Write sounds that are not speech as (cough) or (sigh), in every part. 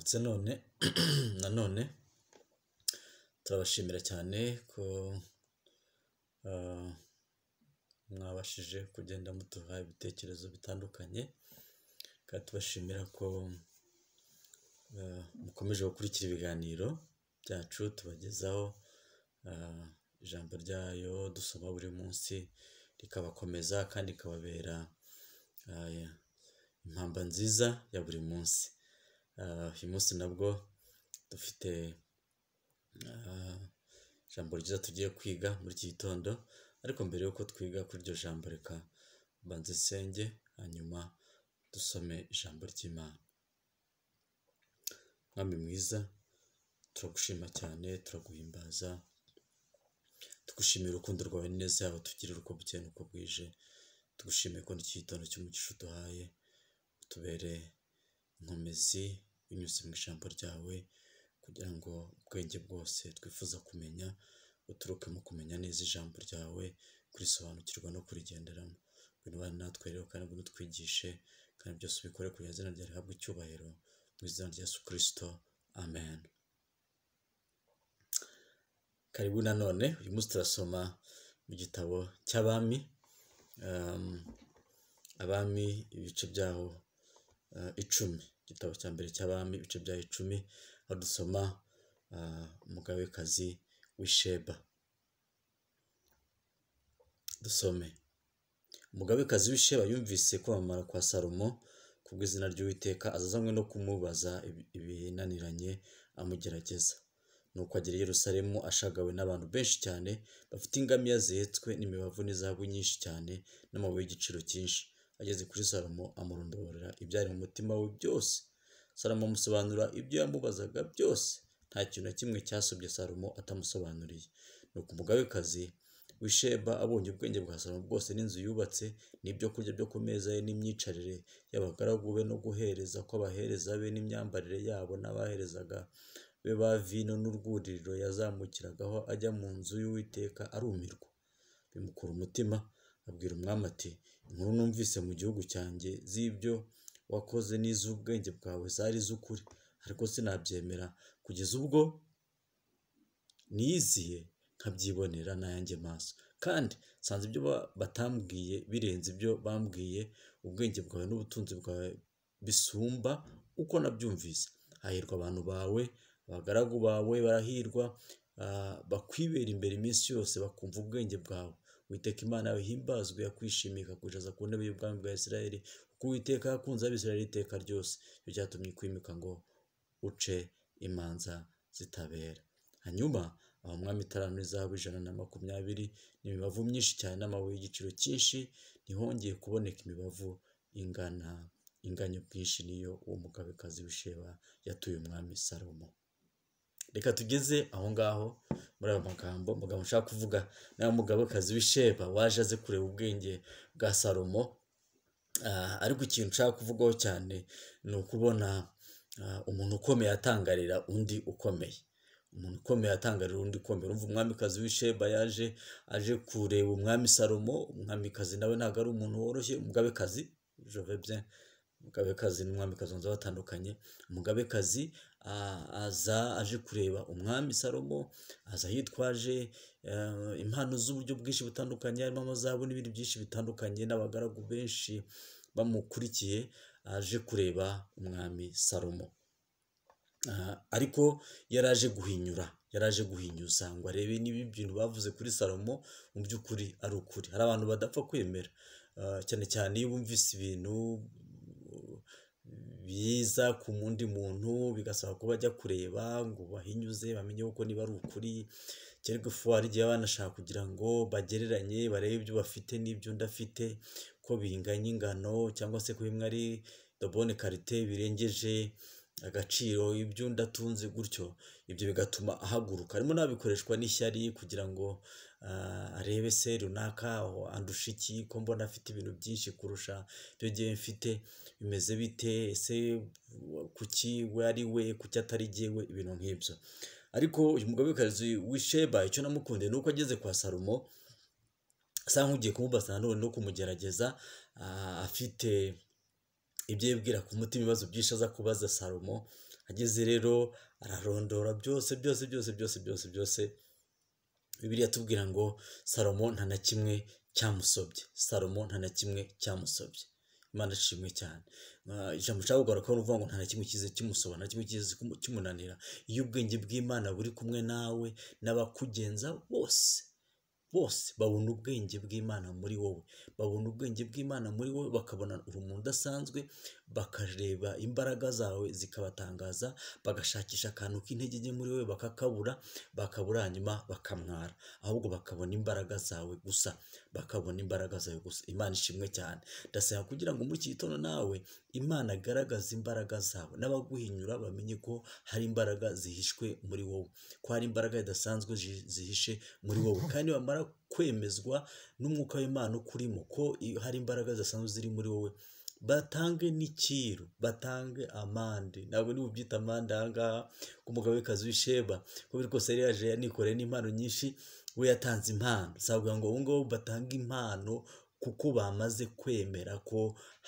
ndetse none (clears throat) nanone turabashimira cyane ko ah, mwabashije kugenda mutuha ibitekerezo bitandukanye kandi tubashimira ko ah, mukomeje gukurikira ibiganiro byacu tubagezaho ah, ijambo ryayo dusoma buri munsi rikabakomeza kandi rikababera impamba nziza ya buri munsi Ah, uyu munsi nabwo dufite ah, ijambo ryiza tugiye kwiga muri iki gitondo ariko mbere y'uko twiga kuri iryo jambo reka mbanze nsenge hanyuma dusome ijambo ry'imana mwami mwiza turagushima cyane turaguhimbaza tugushimira urukundo rwawe neza yawe tugirira uko bukeye n'uko bwije tugushimiye ko n'iki gitondo cy'umugisha uduhaye utubere imizi binyuze mu ijambo ryawe kugira ngo ubwenge bwose twifuza kumenya buturukemo kumenya neza ijambo ryawe, kurisobanukirwa no kurigenderamo. Ngwino ubane natwe rero kandi ngwino utwigishe kandi byose ubikore kugira izina ryawe rihabwe icyubahiro, mu izina rya Yesu Kristo, amen. Karibu nanone, uyu munsi turasoma mu gitabo cy'Abami, um, Abami ibice byaho uh, icumi. igitabo cya mbere cy'abami ibice bya icumi aho dusoma umugabekazi ah, w'isheba dusome umugabekazi w'isheba yumvise kwamamara kwa salomo kubw'izina ry'uwiteka azazanywe no kumubaza ibinaniranye amugerageza nuko agera i Yerusalemu ashagawe n'abantu benshi cyane bafite ingamiya zihetswe n'imibavu n’izabu nyinshi cyane n'amabuye y'igiciro cyinshi ageze kuri salomo amurondorera ibyari mu mutima we byose salomo amusobanura ibyo yamubazaga byose nta kintu na kimwe cyasobye salomo atamusobanuriye ni uko umugabekazi wisheba abonye ubwenge bwa salomo bwose n'inzu yubatse n'ibyo kurya byo ku meza ye n'imyicarire y'abagaragu be no guhereza kw'abahereza be n'imyambarire yabo n'abaherezaga be ba vino n'urwuririro yazamukiragaho ajya mu nzu y'uwiteka arumirwa bimukura umutima abwira umwami ati inkuru numvise mu gihugu cyanjye z'ibyo wakoze n'iz'ubwenge bwawe zari iz'ukuri ariko sinabyemera kugeza ubwo niyiziye nkabyibonera n'ayanjye maso kandi nsanze ibyo batambwiye birenze ibyo bambwiye ubwenge bwawe n'ubutunzi bwawe bisumba uko nabyumvise hahirwa abantu bawe abagaragu bawe barahirwa ah, bakwibera imbere iminsi yose bakumva ubwenge bwawe uwiteka imana yawe himbazwe yakwishimika kwicaza ku ntebe y'ubwami bwa isirayeli kuko uwiteka yakunze abisirayeli iteka ryose ibyo byatumye kwimika ngo uce imanza zitabera hanyuma aho mwami itanu n'izahabu ijana na makumyabiri imibavu myinshi cyane n'amabuye y'igiciro cyinshi ntihongeye kuboneka imibavu ingana inganya ubwinshi niyo uwo mugabekazi w'isheba yatuye umwami salomo reka tugeze aho ngaho muri ayo magambo amagambo ushaka kuvuga nawe mugabo mugabokazi w'isheba waje aze kureba ubwenge bwa salomo ah, ariko ikintu nshaka kuvugaho cyane ni ukubona ah, umuntu ukomeye atangarira undi ukomeye umuntu ukomeye atangarira undi ukomeye urumva umwamikazi w'isheba yaje aje kureba umwami salomo umwamikazi nawe ntabwo ari umuntu woroshye umugabekazi jove bye umugabekazi n'umwamikazi nzu batandukanye umugabekazi aza aje kureba umwami salomo aza yitwaje eh, impano z'uburyo bwinshi butandukanye harimo amazabu n'ibindi byinshi bitandukanye n'abagaragu benshi bamukurikiye aje kureba umwami salomo ariko aje guhinyura aje guhinyuza ngo arebe nibi ibintu bavuze kuri salomo mu by'ukuri ari ukuri hari abantu badapfa kwemera ah, cyane cyane iyo bumvise ibintu biza ku wundi muntu bigasaba ko bajya kureba ngo bahinyuze bamenye ko niba ari ukuri kereka ifu igihe banashaka kugira ngo bagereranye barebe ibyo bafite n'ibyo undi afite ko binganya ingano cyangwa se ko bimwe ari dobone karite birengeje agaciro ibyo undi atunze gutyo ibyo bigatuma ahaguruka harimo n'abikoreshwa n'ishyari kugira ngo Ah, arebe se runaka andusha iki ko mbona afite ibintu byinshi kurusha ibyo ngewe mfite bimeze bite ese kuki we ari we kuki atari jyewe ibintu nk'ibyo ariko uyu mugabekazi w'isheba icyo namukunde ni uko ageze kwa salomo asa nk'ugiye kumubaza nanone no kumugerageza ah, afite ibyo yibwira ku mutima ibibazo byinshi aza kubaza salomo ageze rero ararondora byose byose byose byose byose byose bibiri yatubwira ngo salomo nta na kimwe cyamusobye salomo nta na kimwe cyamusobye imana ishimwe cyane ijambo ushaka ko ruvuga ngo nta na kimwe cyiza kimusoma nta kimwe cyiza kimunanira iyo ubwenge bw'imana buri kumwe nawe n'abakugenza bose bose babona ubwenge bw'imana muri wowe babona ubwenge bw'imana muri wowe bakabona urumuntu udasanzwe bakareba imbaraga zawe zikabatangaza bagashakisha akantu k'intege nke muri wowe bakakabura bakabura hanyuma bakamwara ahubwo bakabona imbaraga zawe gusa bakabona imbaraga zawe gusa imana ishimwe cyane ndasaba kugira ngo muri iki gitondo nawe imana agaragaza imbaraga zabo n'abaguhinyura bamenye ko hari imbaraga zihishwe muri wowe ko hari imbaraga zidasanzwe zihishe muri wowe kandi bamara kwemezwa n'umwuka w'imana ukurimo ko hari imbaraga zidasanzwe ziri muri wowe batange n'ikiru batange amande ntabwo niba ubyita amande aha ngaha ku umugabo w'ikazi w'isheba kubera ko yari yaje yanikoreye n'impano nyinshi we yatanze impano usabwa ngo abo ngabo batange impano kuko bamaze kwemera ko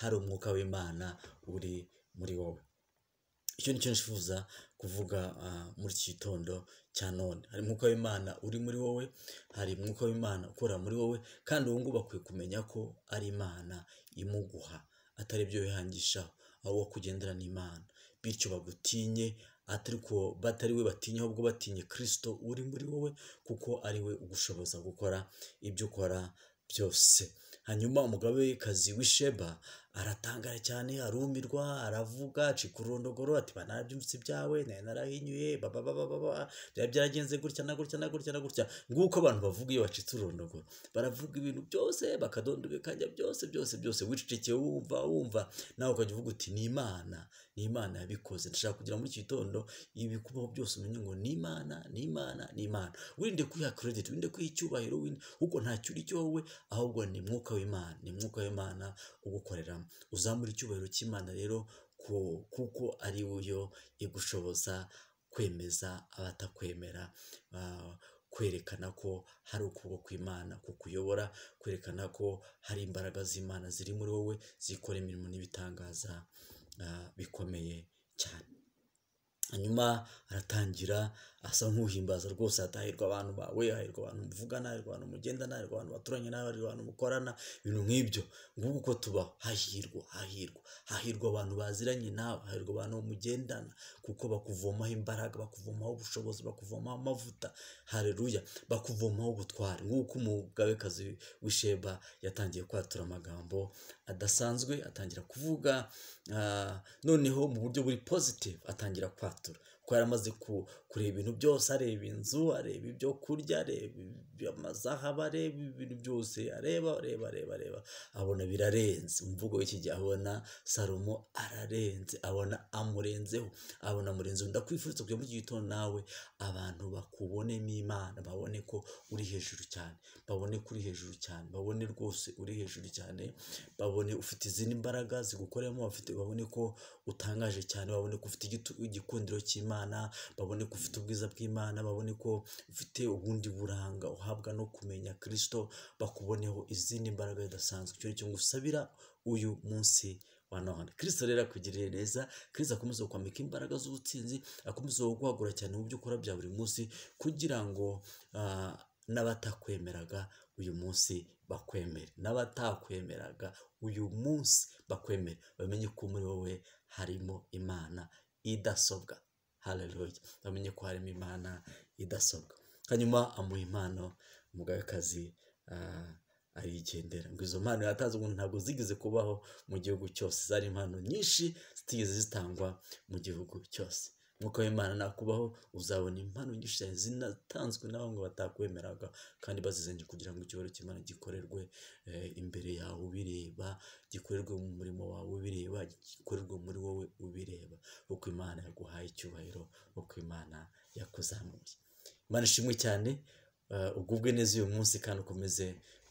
hari umwuka w'imana uri muri wowe icyo ni cyo nifuza kuvuga ah, muri iki gitondo cya none hari umwuka w'imana uri muri wowe hari umwuka w'imana ukora muri wowe kandi ubu ngubu bakwiye kumenya ko ari imana imuguha atari ibyo wihangishaho ahubwo kugendera n'imana bityo bagutinye ko batari we batinya ahubwo batinye kirisito uri muri wowe kuko ari we ugushoboza gukora ibyo ukora byose hanyuma umugabekazi wikazi sheba aratangara cyane arumirwa aravuga acika urondogoro ati ba narabyumvise ibyawe nari narahinyuye bababababa byari byaragenze gutya na gutya na gutya na gutya nguko abantu bavuga iyo bacitse urondogoro baravuga ibintu byose kajya byose byose byose wicecekeye wumva wumva nawe ukajya uvuga uti ni imana ni imana yabikoze ndashaka kugira muri iki gitondo ibikubaho byose umenye ngo ni imana ni imana ni imana wirinde kwiha kerediti wirinde kwiha icyubahiro ahubwo ntacyo uri cyo wowe ahubwo ni mwuka w'imana ni mwuka w'imana ugukorera uzamure icyubahiro cy'Imana rero kuko ari yo igushoboza kwemeza abatakwemera kwerekana ko hari ukuboko kw'Imana kukuyobora kwerekana ko hari imbaraga z'Imana ziri muri wowe zikora imirimo n'ibitangaza ah, bikomeye cyane hanyuma aratangira asa nk'uhimbaza rwose atahirwa abantu bawe hahirwa abantu muvugana hahirwa abantu mugendana hahirwa abantu baturanye nawe hahirwa abantu mukorana ibintu nk'ibyo ngubu uko tubaho hahirwa hahirwa hahirwa abantu baziranye nawe hahirwa abantu mugendana kuko bakuvomaho imbaraga bakuvomaho ubushobozi bakuvomaho amavuta hareruya bakuvomaho ubutware nk'uko umugabekazi w'isheba yatangiye kwatura amagambo adasanzwe atangira kuvuga ah, noneho mu buryo buri pozitivu atangira kwatura yari amaze kureba ibintu byose areba inzu areba ibyo kurya areba amazahaba areba ibintu byose areba areba areba areba abona birarenze umvugo w'iki gihe abona salomo ararenze abona amurenzeho abona amurenzeho ndakwifuriza kujya mu iki gitondo nawe abantu bakubonemo imana babone ko uri hejuru cyane babone ko uri hejuru cyane babone rwose uri hejuru cyane babone ufite izindi mbaraga zigukoreramo babone ko utangaje cyane babone ko ufite igikundiro cy'imana Imana babone ko ufite ubwiza bw'Imana babone ko ufite ubundi buranga uhabwa no kumenya kirisito bakuboneho izindi mbaraga zidasanzwe icyo cyo ngusabira uyu munsi wa none kirisito rero akugirire neza kirisito akomeza kwambika imbaraga z'ubutsinzi akomeza guhagura cyane mu byo ukora bya buri munsi kugira ngo ah, n'abatakwemeraga uyu munsi bakwemere n'abatakwemeraga uyu munsi bakwemere bamenye ko muri wowe harimo imana idasobwa hararuye bamenye ko harimo imana idasobwa hanyuma amuha impano umugabekazi ah, arigendera ngo izo mpano yatazi ubundi ntabwo zigeze kubaho mu gihugu cyose zari impano nyinshi zitigeze zitangwa mu gihugu cyose nk'uko w'imana nakubaho uzabona impano nyinshi cyane zinatanzwe n'abo ngo batakwemeraga kandi bazizanye kugira ngo ikibazo cy'imana gikorerwe eh, imbere yawe ubireba gikorerwe mu murimo wawe ubireba gikorerwe muri wowe ubireba uko imana yaguhaye icyubahiro uko imana yakuzamuye imana ishimwe cyane eh, ugubwe neza uyu munsi kandi ukomeze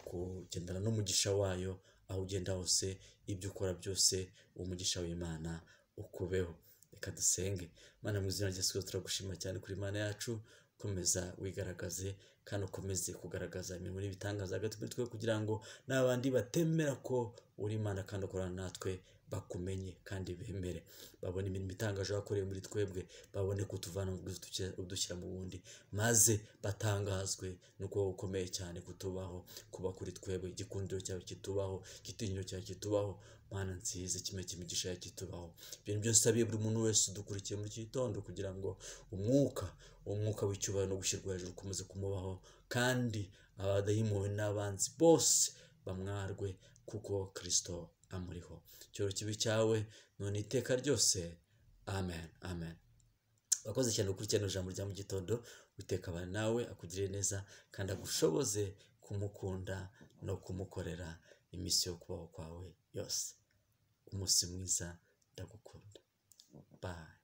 kugendana n'umugisha wayo aho ugenda hose ibyo ukora byose umugisha w'imana ukubeho reka dusenge mana mu izina rya yesu turagushima cyane kuri mana yacu komeza wigaragaze kandi ukomeze kugaragaza imirimo n'ibitangaza hagati muri twe kugira ngo n'abandi batemera ko uri imana kandi ukorana natwe bakumenye kandi bemere babone imirimo itangaje wakoreye muri twebwe babone kutuvana mu bwiza udushyira mu bundi maze batangazwe nuko wowe ukomeye cyane kutubaho kuba kuri twebwe igikundiro cyawe kitubaho igitinyiro cyawe kitubaho mana nziza kimwe cy'imigisha ya kitubaho ibintu byose usabiye buri muntu wese udukurikiye muri iki gitondo kugira ngo umwuka umwuka w'icyubahiro no gushyirwa hejuru ukomeze kumubaho kandi abadayimoni n'abanzi bose bamwarwe kuko kirisito amuriho cyoro kibi cyawe none iteka ryose amen amen wakoze cyane gukurikirana ijambo rya mu gitondo utekabana nawe akugirire neza kandi agushoboze kumukunda no kumukorera iminsi yo kubaho kwawe yose umunsi mwiza ndagukunda bayi